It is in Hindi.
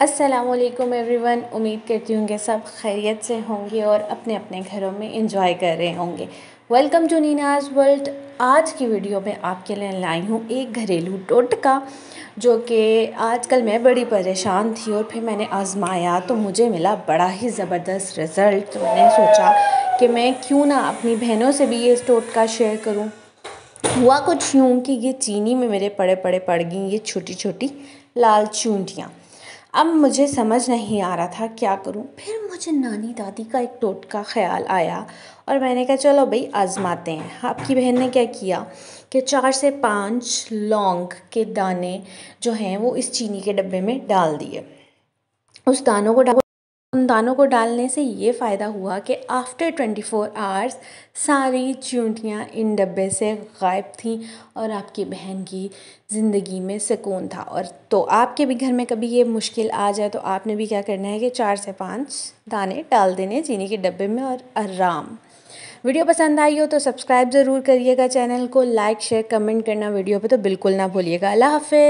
असलम एवरीवन उम्मीद करती हूँ कि सब खैरियत से होंगे और अपने अपने घरों में इंजॉय कर रहे होंगे वेलकम टू नीनाज वर्ल्ड आज की वीडियो में आपके लिए लाई हूँ एक घरेलू टोटका जो कि आजकल मैं बड़ी परेशान थी और फिर मैंने आजमाया तो मुझे मिला बड़ा ही ज़बरदस्त रिज़ल्ट तो मैंने सोचा कि मैं क्यों ना अपनी बहनों से भी ये टोटका शेयर करूँ हुआ कुछ यूँ कि ये चीनी में मेरे पड़े पड़े पड़ गई ये छोटी छोटी लाल चूंटियाँ अब मुझे समझ नहीं आ रहा था क्या करूँ फिर मुझे नानी दादी का एक टोटका ख़्याल आया और मैंने कहा चलो भाई आज़माते हैं आपकी बहन ने क्या किया कि चार से पाँच लौंग के दाने जो हैं वो इस चीनी के डब्बे में डाल दिए उस दानों को उन दानों को डालने से ये फ़ायदा हुआ कि आफ्टर ट्वेंटी फोर आवर्स सारी चूंटियाँ इन डब्बे से गायब थीं और आपकी बहन की ज़िंदगी में सुकून था और तो आपके भी घर में कभी ये मुश्किल आ जाए तो आपने भी क्या करना है कि चार से पाँच दाने डाल देने चीनी के डब्बे में और आराम वीडियो पसंद आई हो तो सब्सक्राइब ज़रूर करिएगा चैनल को लाइक शेयर कमेंट करना वीडियो पर तो बिल्कुल ना भूलिएगा अल्लाह हाफि